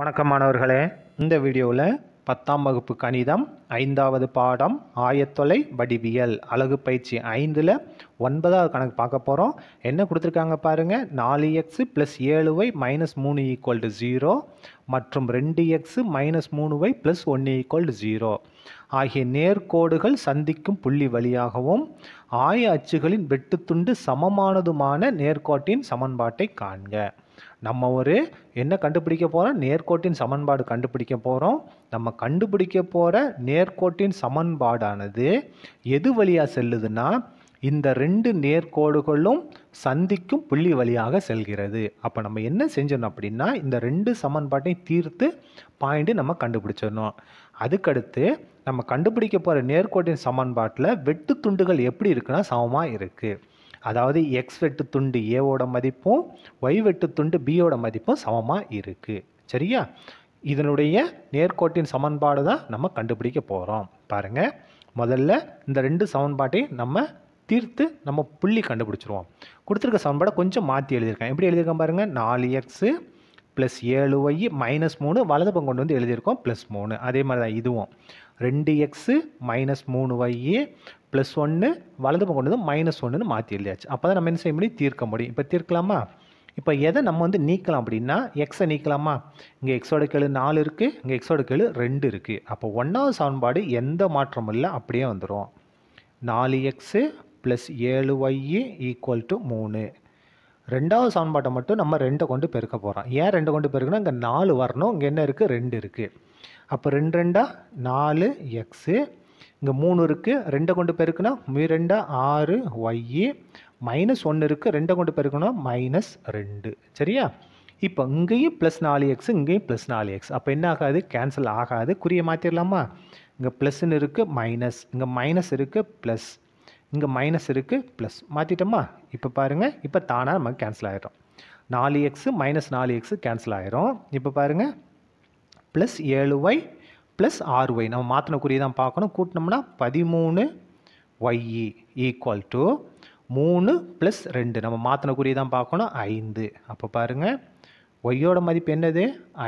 வணக்கம் மாணவர்களே இந்த வீடியோவில் பத்தாம் வகுப்பு கணிதம் ஐந்தாவது பாடம் ஆயத்தொலை வடிவியல் அழகு பயிற்சி ஐந்தில் ஒன்பதாவது கணக்கு பார்க்க போகிறோம் என்ன கொடுத்துருக்காங்க பாருங்கள் நாலு எக்ஸு ப்ளஸ் ஏழு ஒய் மைனஸ் மூணு ஈக்குவல் டு ஜீரோ மற்றும் ரெண்டு எக்ஸு மைனஸ் மூணு ஒய் ப்ளஸ் ஒன்று ஈக்குவல் டு ஜீரோ ஆகிய நேர்கோடுகள் சந்திக்கும் புள்ளி வழியாகவும் ஆய அச்சுகளின் வெட்டுத்துண்டு சமமானதுமான நேர்கோட்டின் சமன்பாட்டை காண்க நம்ம ஒரு என்ன கண்டுபிடிக்க போகிறோம் நேர்கோட்டின் சமன்பாடு கண்டுபிடிக்க போகிறோம் நம்ம கண்டுபிடிக்க போகிற நேர்கோட்டின் சமன்பாடானது எது வழியாக செல்லுதுன்னா இந்த ரெண்டு நேர்கோடுகளும் சந்திக்கும் புள்ளி வழியாக செல்கிறது அப்போ நம்ம என்ன செஞ்சிடணும் அப்படின்னா இந்த ரெண்டு சமன்பாட்டையும் தீர்த்து பாயிண்ட்டு நம்ம கண்டுபிடிச்சிடணும் அதுக்கடுத்து நம்ம கண்டுபிடிக்க போகிற நேர்கோட்டின் சமன்பாட்டில் வெட்டு துண்டுகள் எப்படி இருக்குன்னா சமமாக இருக்குது அதாவது எக்ஸ் வெட்டு துண்டு ஏவோட மதிப்பும் ஒய் வெட்டு துண்டு பியோட மதிப்பும் சமமாக இருக்குது சரியா இதனுடைய நேர்கோட்டின் சமன்பாடு தான் நம்ம கண்டுபிடிக்க போகிறோம் பாருங்கள் முதல்ல இந்த ரெண்டு சமன்பாட்டையும் நம்ம தீர்த்து நம்ம புள்ளி கண்டுபிடிச்சிருவோம் கொடுத்துருக்க சமன்பாடை கொஞ்சம் மாற்றி எழுதியிருக்கேன் எப்படி எழுதியிருக்கேன் பாருங்கள் நாலு எக்ஸு ப்ளஸ் ஏழு ஒய் மைனஸ் மூணு வலது பங்கு கொண்டு வந்து எழுதியிருக்கோம் ப்ளஸ் மூணு அதே மாதிரி தான் இதுவும் ரெண்டு எக்ஸு மைனஸ் மூணு ஒய் ப்ளஸ் ஒன்று வலது பங்கு கொண்டு வந்து மைனஸ் ஒன்றுன்னு மாற்றி எழுதியாச்சு அப்போ தான் நம்ம என்ன செய்ய முடியும் தீர்க்க முடியும் இப்போ தீர்க்கலாமா இப்போ எதை நம்ம வந்து நீக்கலாம் அப்படின்னா எக்ஸை நீக்கலாமா இங்கே எக்ஸோட கெழு நாலு இருக்குது இங்கே எக்ஸோட கெழு ரெண்டு இருக்குது அப்போ ஒன்றாவது சமன்பாடு எந்த மாற்றமும் இல்லை அப்படியே வந்துடும் நாலு எக்ஸு ப்ளஸ் ஏழு ஒய் ஈக்குவல் டு மூணு ரெண்டாவது சமன்பாட்டை மட்டும் நம்ம ரெண்டை கொண்டு பெருக்க போகிறோம் ஏன் ரெண்டை கொண்டு பெருக்கணும் இங்கே நாலு வரணும் இங்கே என்ன இருக்குது ரெண்டு இருக்குது அப்போ ரெண்டு ரெண்டாக நாலு எக்ஸு இங்கே மூணு இருக்குது ரெண்டை கொண்டு மீ ரெண்டாக ஆறு ஒய்யு மைனஸ் ஒன்று இருக்குது ரெண்டை கொண்டு பெருக்கணும் மைனஸ் ரெண்டு சரியா இப்போ இங்கேயும் ப்ளஸ் நாலு எக்ஸ் இங்கேயும் ப்ளஸ் நாலு எக்ஸ் அப்போ என்ன ஆகாது கேன்சல் ஆகாது குறியை மாற்றிடலாமா இங்கே ப்ளஸ்ன்னு இருக்குது மைனஸ் இங்கே மைனஸ் இருக்குது ப்ளஸ் இங்கே மைனஸ் இருக்குது ப்ளஸ் மாற்றிட்டோமா இப்போ பாருங்கள் இப்போ தானாக நம்ம கேன்சல் ஆகிடும் நாலு எக்ஸு மைனஸ் நாலு எக்ஸு கேன்சல் ஆகிரும் இப்போ பாருங்கள் ப்ளஸ் ஏழு ஒய் ப்ளஸ் ஆறு ஒய் நம்ம மாற்றின தான் பார்க்கணும் கூட்டினோம்னா பதிமூணு ஒய்இ ஈக்குவல் டு மூணு ப்ளஸ் ரெண்டு நம்ம மாற்றின தான் பார்க்கணும் ஐந்து அப்போ பாருங்கள் ஒய்யோட மதிப்பு என்னது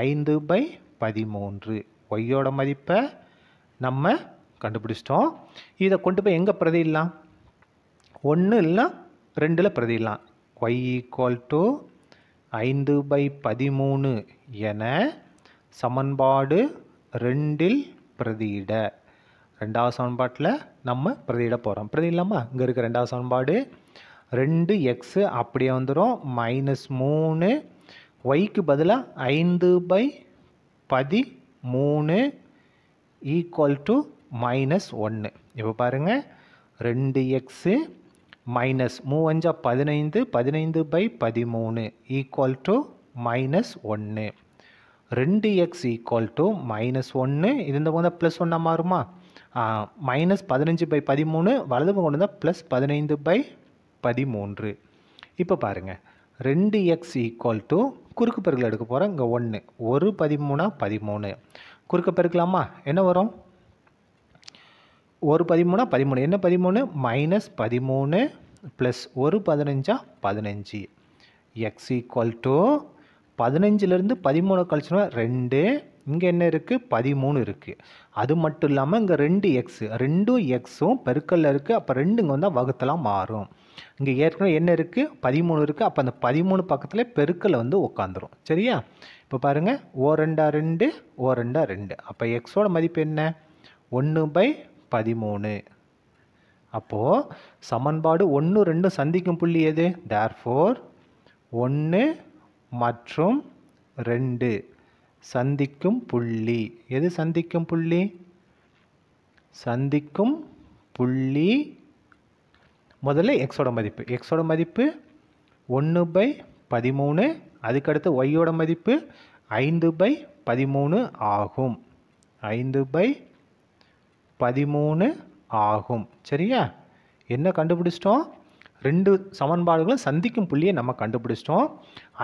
ஐந்து பை பதிமூன்று ஒய்யோட மதிப்பை நம்ம கண்டுபிடிச்சிட்டோம் இதை கொண்டு போய் எங்கே இல்லாம் ஒன்று இல்லைன்னா ரெண்டில் பிரதிடலாம் ஒய் ஈக்குவல் டு ஐந்து பை பதிமூணு என சமன்பாடு ரெண்டில் பிரதியிட ரெண்டாவது சமன்பாட்டில் நம்ம பிரதியிட போகிறோம் பிரதியிடலாமா இங்கே இருக்க ரெண்டாவது சமன்பாடு ரெண்டு எக்ஸு அப்படியே வந்துடும் மைனஸ் மூணு ஒய்க்கு பதிலாக ஐந்து பை பதி மூணு ஈக்குவல் டு மைனஸ் ஒன்று இப்போ பாருங்கள் ரெண்டு எக்ஸு மைனஸ் மூவஞ்சா பதினைந்து பதினைந்து பை பதிமூணு ஈக்குவல் டு மைனஸ் ஒன்று ரெண்டு எக்ஸ் ஈக்குவல் டு மைனஸ் ஒன்று இருந்த போது ப்ளஸ் ஒன்றா மாறுமா மைனஸ் பதினஞ்சு பை பதிமூணு வலது கொண்டு தான் ப்ளஸ் பதினைந்து பை பதிமூன்று இப்போ பாருங்கள் ரெண்டு எக்ஸ் ஈக்குவல் டு குறுக்கு பெருக்கில் எடுக்க போகிறோம் இங்கே ஒன்று ஒரு பதிமூணா பதிமூணு குறுக்கு பெருக்கலாமா என்ன வரும் ஒரு பதிமூணா பதிமூணு என்ன பதிமூணு மைனஸ் பதிமூணு ப்ளஸ் ஒரு பதினஞ்சா பதினஞ்சு எக்ஸ் ஈக்குவல் டு பதினஞ்சிலேருந்து பதிமூணு கழிச்சுனா ரெண்டு இங்கே என்ன இருக்குது பதிமூணு இருக்குது அது மட்டும் இல்லாமல் இங்கே ரெண்டு எக்ஸு ரெண்டும் எக்ஸும் பெருக்கல்ல இருக்குது அப்போ ரெண்டு இங்கே வந்தால் வகுத்தலாம் மாறும் இங்கே ஏற்கனவே என்ன இருக்குது பதிமூணு இருக்குது அப்போ அந்த பதிமூணு பக்கத்தில் பெருக்கலை வந்து உட்காந்துரும் சரியா இப்போ பாருங்கள் ஓ ரெண்டா ரெண்டு ஓ ரெண்டா ரெண்டு அப்போ எக்ஸோட மதிப்பு என்ன ஒன்று பை பதிமூணு அப்போது சமன்பாடு ஒன்று ரெண்டு சந்திக்கும் புள்ளி எது தேர்ஃபோர் ஒன்று மற்றும் ரெண்டு சந்திக்கும் புள்ளி எது சந்திக்கும் புள்ளி சந்திக்கும் புள்ளி முதல்ல எக்ஸோட மதிப்பு எக்ஸோட மதிப்பு ஒன்று பை பதிமூணு அதுக்கடுத்து ஒய்யோட மதிப்பு ஐந்து பை பதிமூணு ஆகும் ஐந்து பை பதிமூணு ஆகும் சரியா என்ன கண்டுபிடிச்சிட்டோம் ரெண்டு சமன்பாடுகளும் சந்திக்கும் புள்ளியை நம்ம கண்டுபிடிச்சிட்டோம்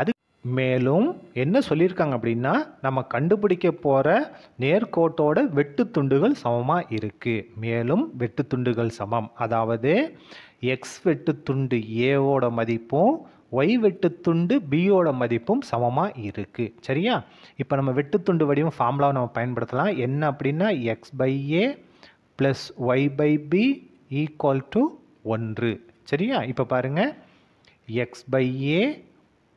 அது மேலும் என்ன சொல்லியிருக்காங்க அப்படின்னா நம்ம கண்டுபிடிக்க போகிற நேர்கோட்டோட வெட்டு துண்டுகள் சமமாக இருக்குது மேலும் வெட்டு துண்டுகள் சமம் அதாவது எக்ஸ் வெட்டு துண்டு ஏவோட மதிப்பும் ஒய் வெட்டுத்துண்டு பியோட மதிப்பும் சமமாக இருக்குது சரியா இப்போ நம்ம வெட்டுத்துண்டு வடிவம் ஃபார்முலாவை நம்ம பயன்படுத்தலாம் என்ன அப்படின்னா x by a plus y by b equal to ஒன்று சரியா இப்போ பாருங்கள் x by a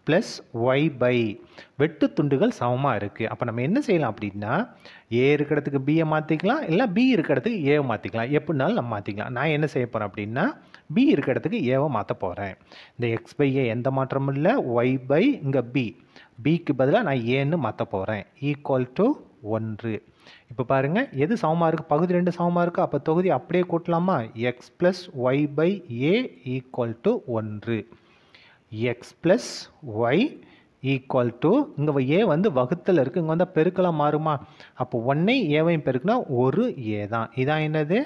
plus y by வெட்டு துண்டுகள் சமமாக இருக்குது அப்போ நம்ம என்ன செய்யலாம் அப்படின்னா ஏ இருக்கிற இடத்துக்கு பியை மாற்றிக்கலாம் இல்லை பி இருக்கிற இடத்துக்கு ஏவை மாற்றிக்கலாம் எப்படினாலும் நம்ம மாற்றிக்கலாம் நான் என்ன செய்ய போகிறேன் அப்படின்னா பி இருக்கிற இடத்துக்கு ஏவை மாற்ற போகிறேன் இந்த எக்ஸ் பை ஏ எந்த மாற்றமும் இல்லை ஒய் பை இங்கே பி பிக்கு பதிலாக நான் ஏன்னு மாற்ற போகிறேன் ஈக்குவல் டு ஒன்று இப்போ பாருங்கள் எது சமமாக இருக்குது பகுதி ரெண்டு சமமாக இருக்குது அப்போ தொகுதி அப்படியே கூட்டலாமா x plus y by a equal to ஒன்று x plus y equal to இங்கே ஏ வந்து வகுத்தல் இருக்குது இங்கே வந்து பெருக்கலாம் மாறுமா அப்போ ஒன்றை ஏவையும் பெருக்குனா ஒரு ஏ தான் இதான் என்னது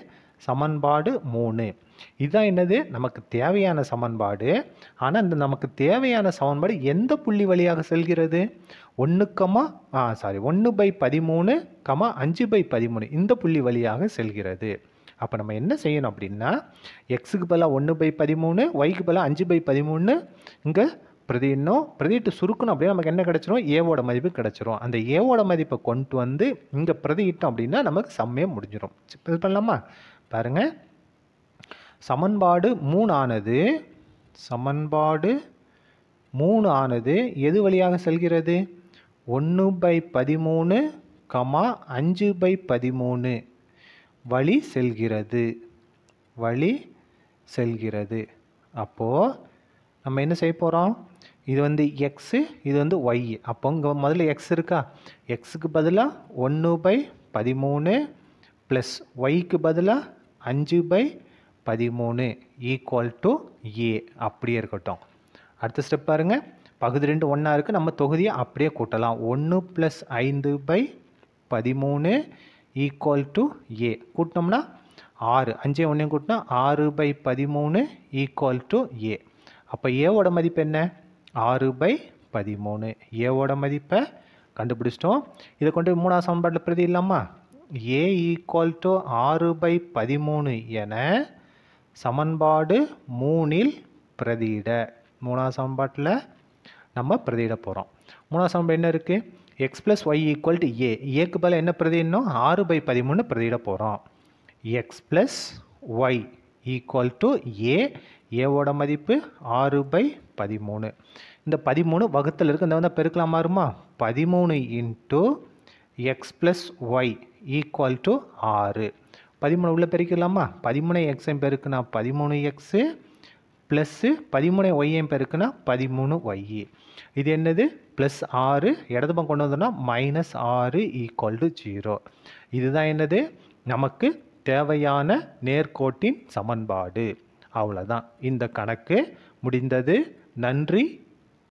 சமன்பாடு மூணு இதுதான் என்னது நமக்கு தேவையான சமன்பாடு ஆனால் இந்த நமக்கு தேவையான சமன்பாடு எந்த புள்ளி வழியாக செல்கிறது ஒன்று கமா ஆ சாரி ஒன்று பை பதிமூணு கமா அஞ்சு பை பதிமூணு இந்த புள்ளி வழியாக செல்கிறது அப்போ நம்ம என்ன செய்யணும் அப்படின்னா எக்ஸுக்கு பதிலாக ஒன்று பை பதிமூணு ஒய்க்கு பதிலாக அஞ்சு பை பதிமூணு இங்கே பிரதிடணும் பிரதிட்டு சுருக்கணும் அப்படின்னா நமக்கு என்ன கிடச்சிரும் ஏவோட மதிப்பு கிடச்சிரும் அந்த ஏவோட மதிப்பை கொண்டு வந்து இங்கே பிரதியிட்டோம் அப்படின்னா நமக்கு செம்மையாக முடிஞ்சிடும் பண்ணலாமா பாருங்கள் சமன்பாடு மூணானது சமன்பாடு மூணு ஆனது எது வழியாக செல்கிறது ஒன்று பை பதிமூணு கமா அஞ்சு பை பதிமூணு வழி செல்கிறது வழி செல்கிறது அப்போது நம்ம என்ன செய்ய போகிறோம் இது வந்து எக்ஸு இது வந்து ஒய் அப்போ இங்கே முதல்ல எக்ஸ் இருக்கா எக்ஸுக்கு பதிலாக ஒன்று பை பதிமூணு ப்ளஸ் ஒய்க்கு பதிலாக அஞ்சு பை பதிமூணு ஈக்குவல் டு ஏ அப்படியே இருக்கட்டும் அடுத்த ஸ்டெப் பாருங்கள் பகுதி ரெண்டு ஒன்றா இருக்குது நம்ம தொகுதியை அப்படியே கூட்டலாம் ஒன்று ப்ளஸ் ஐந்து பை பதிமூணு ஈக்குவல் டு ஏ கூட்டினோம்னா ஆறு அஞ்சே ஒன்றையும் கூட்டினா ஆறு பை பதிமூணு ஈக்குவல் டு ஏ அப்போ ஏவோட மதிப்பு என்ன ஆறு பை பதிமூணு ஏவோட மதிப்பை கண்டுபிடிச்சிட்டோம் இதை கொண்டு மூணாவது சமன்பாட்டில் பிரதி இல்லாமா ஏ ஈக்குவல் டு ஆறு பை பதிமூணு என சமன்பாடு மூணில் பிரதியிட மூணாவது சமன்பாட்டில் நம்ம பிரதியிட போகிறோம் மூணாவது சமன்பாடு என்ன இருக்குது x plus y equal to a ஏக்கு பதில் என்ன பிரதியிடணும் ஆறு பை பதிமூணு பிரதியிட போகிறோம் x plus y equal to a ஏவோட மதிப்பு ஆறு பை பதிமூணு இந்த பதிமூணு வகுத்தில் இருக்குது இந்த வந்து பெருக்கலாம் மாறுமா பதிமூணு into x plus y equal to ஆறு பதிமூணு உள்ளே பெருக்கலாமா பதிமூணு எக்ஸையும் பெருக்குனா பதிமூணு எக்ஸு ப்ளஸ்ஸு பதிமூணு ஒய்யையும் பெருக்குனா பதிமூணு ஒய்யு இது என்னது ப்ளஸ் ஆறு இடது பக்கம் கொண்டு வந்தோம்னா மைனஸ் ஆறு ஈக்குவல் டு ஜீரோ இதுதான் என்னது நமக்கு தேவையான நேர்கோட்டின் சமன்பாடு அவ்வளோதான் இந்த கணக்கு முடிந்தது நன்றி